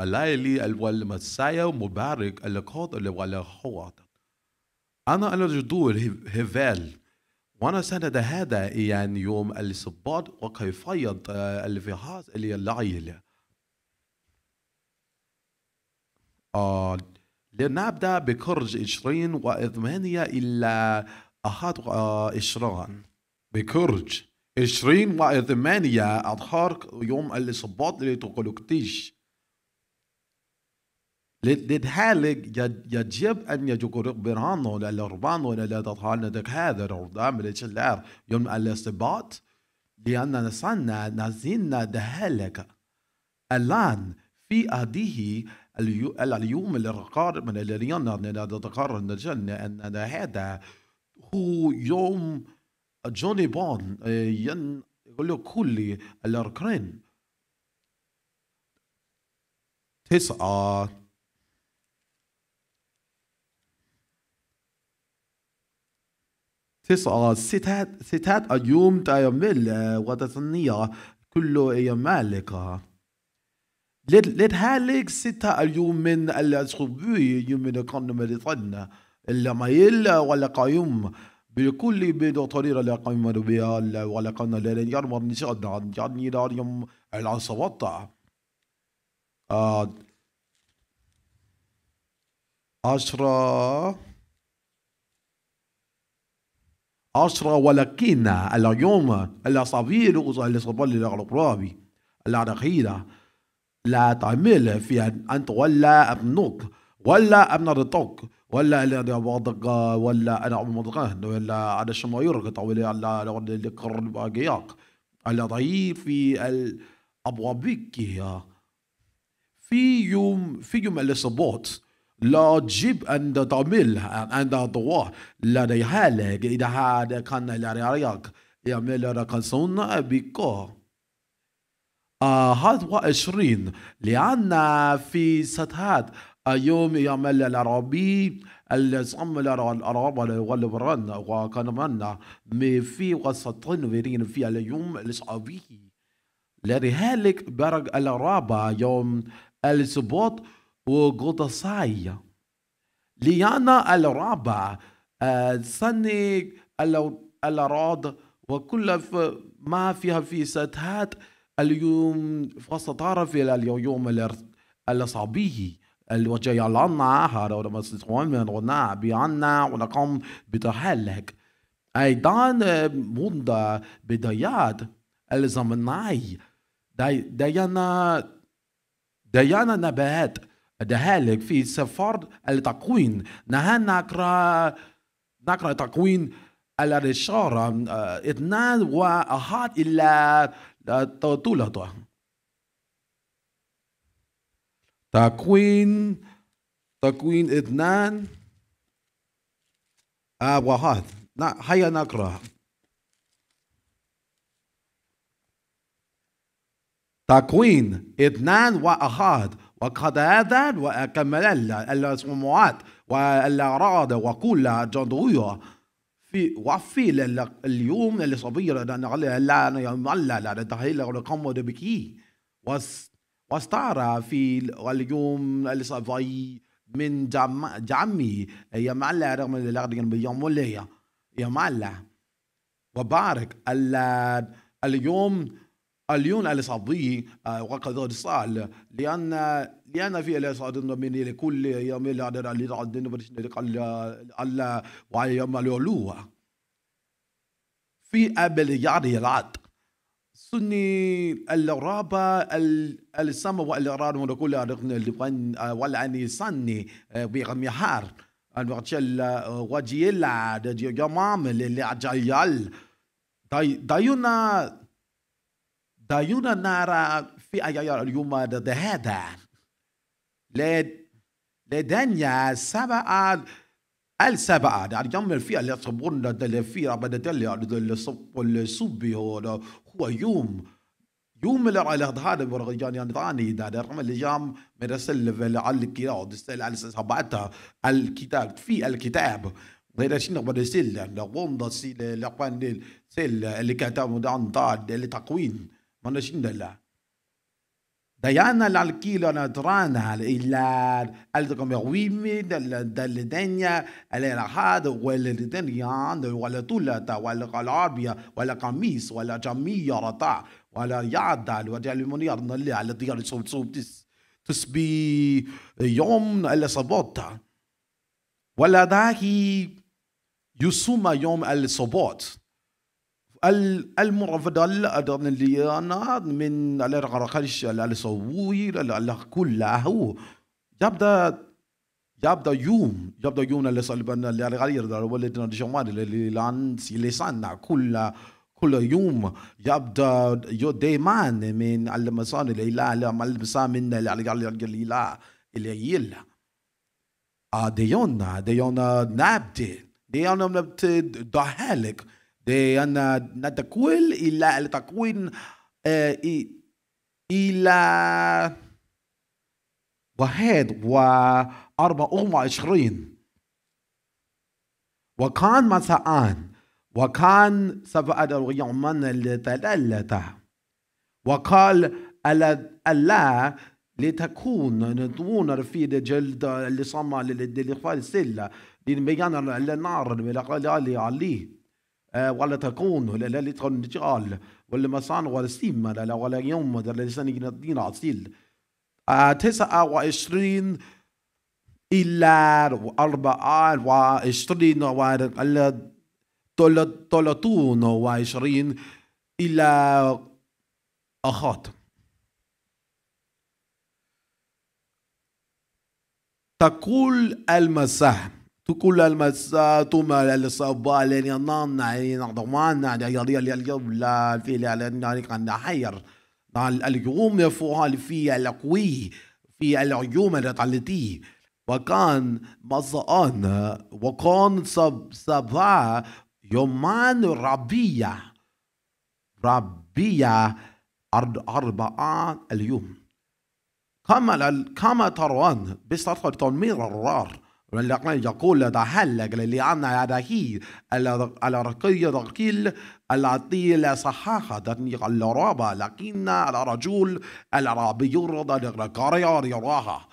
الليلي والمسايا مبارك القاط اللي ولا هو أنا انا جدول هيفال وأنا سند هذا يعني يوم السباط وكيفية الفهاز اللي العيلة آه لنبدأ بكرج عشرين وثمانية إلى أحد عشرين بكرج عشرين وثمانية أظهر يوم السباط اللي تقلقتيش للهالك يجب أن يجوكر برانو لا تطالنا دك هذا الردام للشلار يوم الاستباط لأن نسانا نزينا دهالك الآن في اديه اليوم الرقار من الرياضة نتقرر نجن أن هذا هو يوم جوني بون إيه، ين يقول كل الاركرين تسعة تسعة آه، ستة ستة أيام تعمل وتثنية كل أيامك لذلك ستة أيام من الأسبوع يمكن يلا ولا قيوم بكل بيد طريرة لقيم بها ولقنا لن يرمر نشاد يعني دار يوم العصوات آه، عشرة عشرة ولكن اليوم الأساطير الأغربية الأخيرة لا تعمل في أنت ولا ابنك ولا ابن رتوك ولا انا وضق ولا انا مضغان ولا على شمايرك طويل على القرن باقياق على ضعيف الابوابيك في يوم في يوم الاسبوت يجب أن تعمل أن تضعه لديها لك إذا آه، هذا كان لرياك يعمل رقصون بك هذا وعشرين لأن في سطحات آه، يوم يعمل العربي الصم العرب والبران وكان منا في وسطين ورين في اليوم الشعبي لذلك برق العرب يوم السبوت وغطسايا ليانا الرابع آه، سني الأراض وكل ما فيها في ستات اليوم في اليوم الصبي الوجاية لنا هذا ما تستطيعون من غناء بأن ونقوم بتحلك أيضا منذ بدايات الزمنية ديانا ديانا نبات هالك في سفر التكوين نها نقرا نقرا تكوين الرشارة اثنان وأحد إلى ثلاثة تكوين تكوين اثنان وأحد هيا نقرأ تكوين اثنان وأحد وقد هذا وكمل الصموات والأعراض وكل جدوية في وفي اليوم الصبير لا يملل تهيل رقم بكي واستعرى في اليوم الصبي من جم جمي يملى رغم الأغدين يا يملى وبارك اليوم اليون صبي آه، وقد صال لان لان في الاسعاد من كل يوم العدد اللي عدن برشن قال الله ويوم الولو في ابل يعدي العد سني الرابا السما والاراد ونقول والاني سني آه، بغميحار الوغتشل آه، وجيلا ديو جمام اللي عجيال دايونا دايونا نارا في آية اليوم هذا لدنيا سبعة السبعة اليوم في اللي صبون ده اللي في ربنا ده ده اللي اللي صب اللي الصبي هو يوم يوم اللي على هذا ثاني ده ده دا اللي جام مرسل على الكتاب على سبعة الكتاب في الكتاب غير شيء بدي سيل لغون وندا سيل لقوان سيل اللي كتاب دان اللي لتقوين manasindala dayana l'alkilo na drana ilar al de comme oui mais dal denya al rahad wal denyan wal tulata wal qalabia wal qamis wal jamia rata wal yadal wal munir nalli al diyar sub sub tis تسبي يوم السبت ولا داهي يسمى يوم السبت المرافضة أنا من على كل هو يبدأ يبدأ يوم يبدأ يوم لسلبنا لغير ولدنا اللي لان سيلسان كل كل يوم يبدأ ديمان من المسان إلى المسان من اللي آه، يلا ديونا ديونا نبتي ديونا نبتي دهالك de Natacuel y la el Tacuín eh, y, y la واحد وأربعة وعشرين وكان مساء وكان سبعة يوما لثلاثة وقال ألا, ألا لتكون دون في جلد لصمع للفاسل للميان النار عليه ولا تكون ولا لا لتنجال ولا مسان ولا سيم لا ولا يوم ولا لسان دين عصيل تسعة وعشرين إلى أربعة وعشرين وعلى تلاتون وعشرين إلى أخات تقول المساهم كل المسات وما الصبا لين نانا ضمانا يا اليوم نعم، نعم. لا في لا حير اليوم فوها في القوي في العيوم التي وكان مزان وكان سب سبا يومان ربيع ربيع أربعة اليوم كما كما ترون بسطر تنمير الرار والذين يقول تهلك لأن يديه الرقي رقيل التي صحاحة الرابع لكن الرجل العربي يرد القرية يراها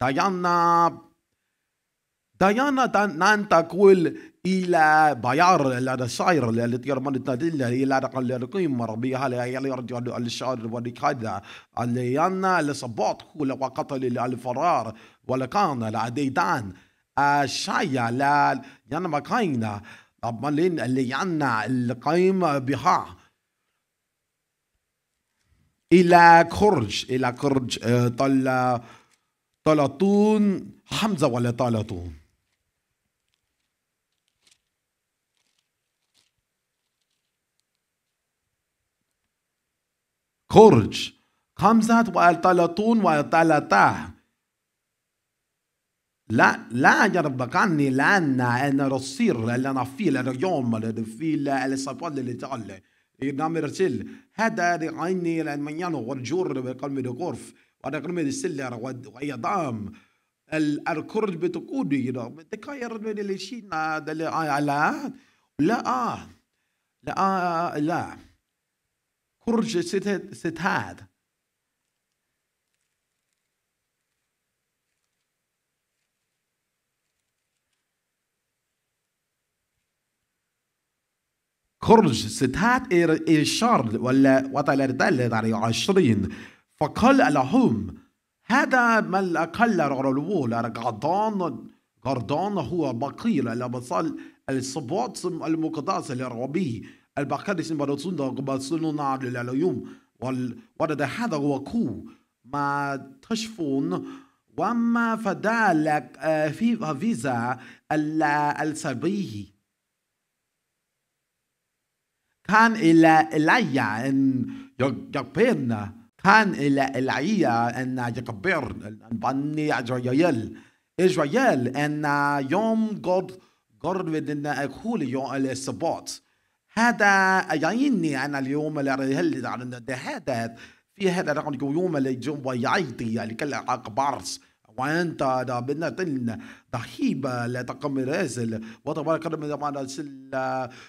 ديانا ديانا أن تقول إلى بيار لا الشاعر اللي تيار من تناديلا إلى رقل القيم ربي هلا يلي رجع الشاعر وديك هذا اللي ينا لصباط كل وقتل الفرار ولكان العديدان الشايع لا ينا مكاينا طبعا اللي ينا القيم بها إلى كرج إلى كرج آه، طل طلطون حمزة ولا طلطون كورج خمسة والثلاثون والثلاثة لا لا يربكني لأن أنا رصير لأن في اليوم في الصفات اللي تعلى نعم رسل هذا عيني المنيان والجور بقلم الغرف وأنا قلب السلة ويضام الكرج بتقودي تكاير من شينا على آه، لا لا آه. لا, آه، لا. برج c'est hard. خرج ستات إير إير شارل ولا وطلع دلت على عشرين فقال لهم هذا ما الأقل رولول قعدان قردان هو بقيل لبصل الصبوات المقدس الربي البقدس بارتسون دا بارتسون نار للعلوم والورد هذا كو ما تشفون وما فدالك آه، في فيزا السبيه كان إلى إلي أن يقبرنا كان إلى إلي أن يقبر أن بني إسرائيل إسرائيل أن يوم قد قد أن أقول يوم السبت هذا يعيني أنا اليوم اللي على هذا في هذا رقم يوم اللي جوا يعيطي يعني كل عق بارس وانت دا بنا تن ضحيبة لا تقم رازل وتبارك ربنا معنا سل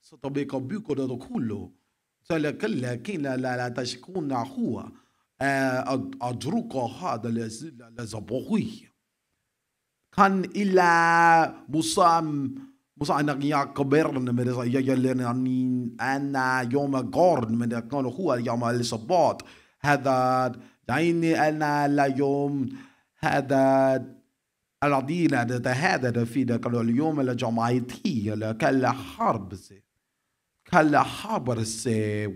ستبقى بيكو دا كله سل كل كينا لا لا تشكون هو أدرك هذا لزبوغي كان إلى مصام مش عن يا كبرن من يا يلين يعني أنا يوم قرن من كان هو يوم السبت هذا يعني أنا لا يوم هذا الذين تهدد في ذاك اليوم الجمعيتي كل حرب كل حرب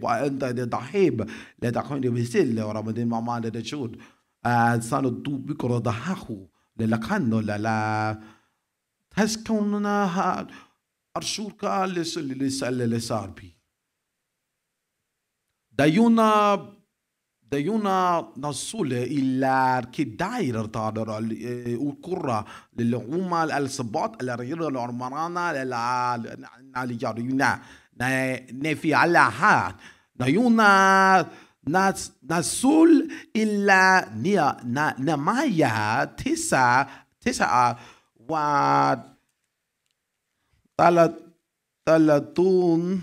وأنت تحب آه، لا تكون بسيل ورمضان ما ما تشود سنة دوبك رضاحه للقنو لا هس كوننا ها أرشور أرشورك اللي لس أربي ديونا ديونا نصول إلى كي داير تادر الكرة للعومة للسبات الرير العمرانة للعاليارينا نفي على حال ديونا نصول إلى نمايا تسعة تسعة وثلاثون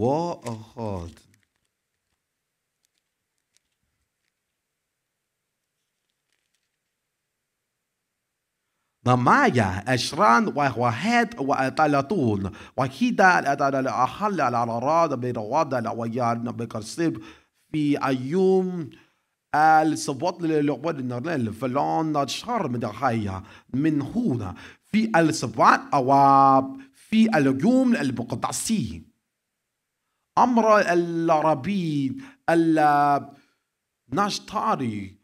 وأخذ نمايا عشران وواحد وثلاثون وحيدا وكذا الأحل على الأراضي برواد ويان بكرسيب في أيوم الصوت للعباد النرنال فلان شرم دهايا من هنا في الصفات أواب في الجمل المقدسي أمر العربي النشطاري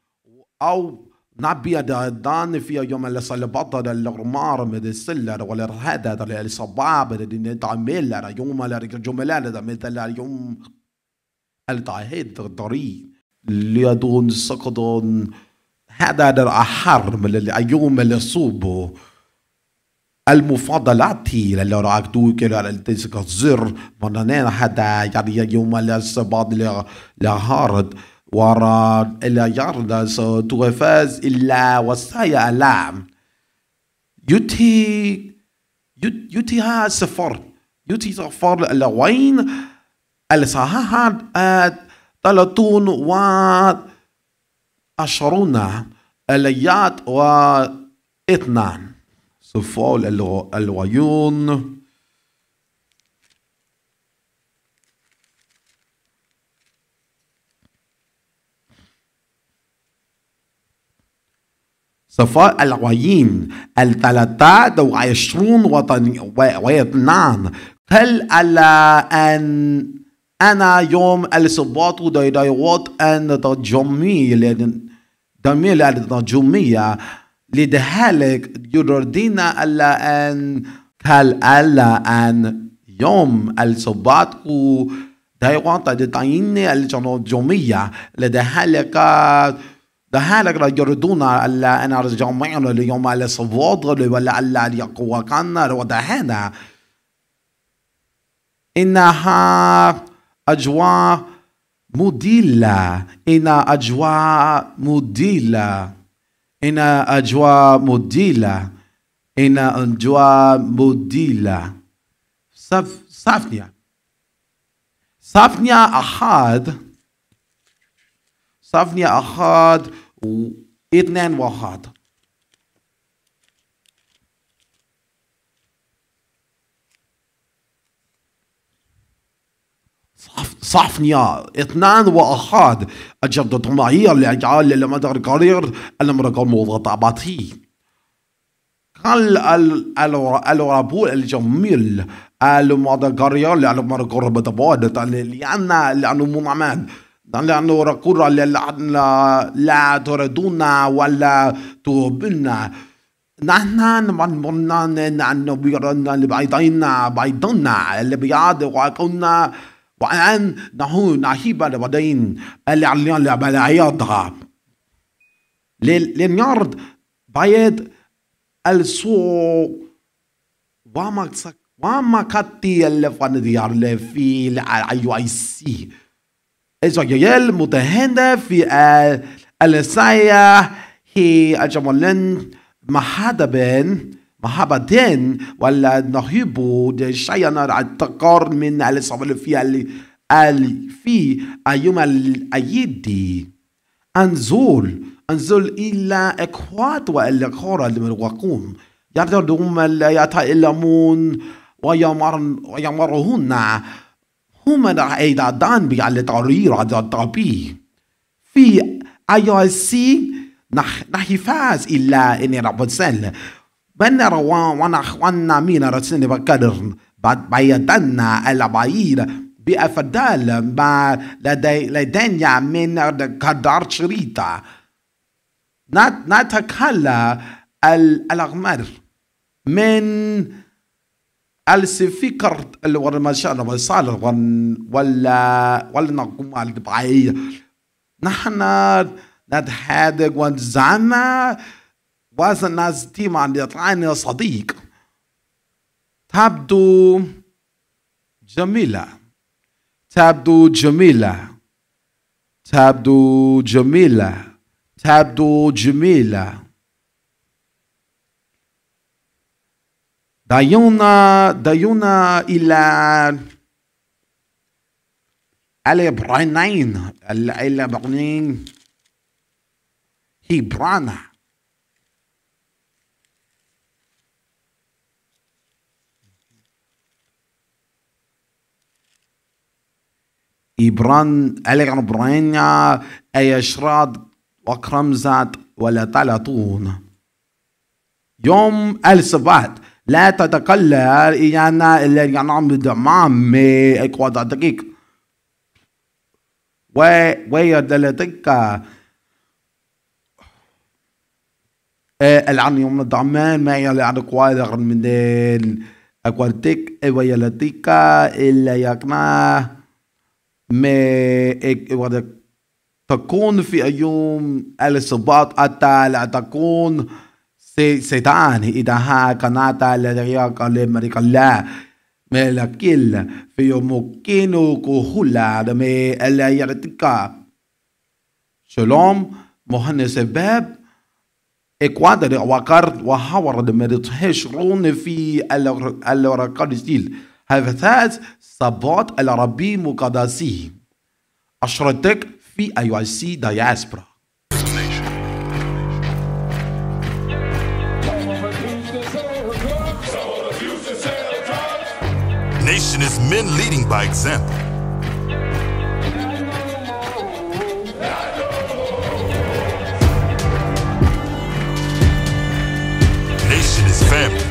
أو نبي دان في يوم الصلبات الغمار من السلر والرهادة الصباب الدعميل يوم الجملة مثل يوم التعهد الضريب ليدون سقدون هذا الأحر من اليوم صوبه المفضلات اللي راك دوك اللي تسك زر منانين حتى يعني يوم اللي السباد لهارد ورا إلى يارد توفاز إلا وسايا ألام يتي يتي ها سفر يتي سفر لوين الصحاحات ثلاثون وعشرون الآيات واثنان سفول الويون صفاء العين الثلاثة وعشرون وطن ويتنان هل على أن أنا يوم السبت وداي داي وات أن تجميع دميل التجميع لذلك يردنا على أن قال على أن يوم السبت و داي وات دا دايوات تتعين الجميع لذلك را يردون على أن الجميع اليوم السبت ولا ولعل يقوى كان ودهنا إنها أجواء مدلة إن أجواء مدلة إن أجواء مدلة إن أجواء مدلة صف صفنيا أحد صفنيا أحد اثنان واحد صحفنيا اثنان واحد اللي اللي الطماعية لأجعال لمدى القرير المرقى المضطعباتي كان الرابول الجميل اللي اللي قرير المدى القرير لأنه قرب تبادت لأن لأنه رقور اللي رقورة لا تردونا ولا تهبن نحن من منان نحن نبيرنا لبعيدنا بعيدنا الأبيض وكنا وان نحن بعد بعدين العياضة لن يعرض بايد السوء وما تسك وما كتي الفن ديار في العيو اي سي إسرائيل متهند في السايا هي أجملن محادبين محبتين ولا نهيب شيئا التقار من الصفلفية اللي قال في أيام الأيدي أنزل أنزل إلى إخوات والأخوة الملوقون يردهم لا يتعلمون ويمرهن هم أيضا بالتغيير الطبي في IRC نحفاز إلى إن ربنا Venera وانا خوانا مينا رسيني بكررن بيدنا العبايير بأفضل ما لدي لدينا من قدر شريطة نتكلم الأغمار من السفكر والمشاعر والصالح ولا ولا نقوم على البعيد نحن نتحدث ونزعم بعض الناس طبعا يطلعني صديق تبدو جميلة تبدو جميلة تبدو جميلة تبدو جميلة دعونا دعونا إلى العبرانين العبرانين هبرانا إبران أليغر برانيا أيشراد وكرم زاد ولا تلاتون يوم السبت لا تتكلر إيانا إلا ينعم مي إكوادا دقيق و ويدلتك آه، العن يوم الدعمان ما يلعن قوادر من دين أكوارتك ويلتك إلا يكنا ما إيه، تكون في أيام السباط أتى تكون سيطان إذا ها كانت لرياق لمريك الله ملكيل في مكينو كهولا دمي ألا يرتكا شلوم مهن سباب إكوادر وقرد وحور دمرت هشرون في الورقات ستيل هذا صبوت العربي مقدسي أشرتك في أي سي دياسبرا Nation is men leading by example. Nation is family.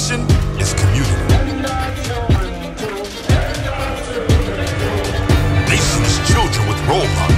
Education is community. Nation's children with robots.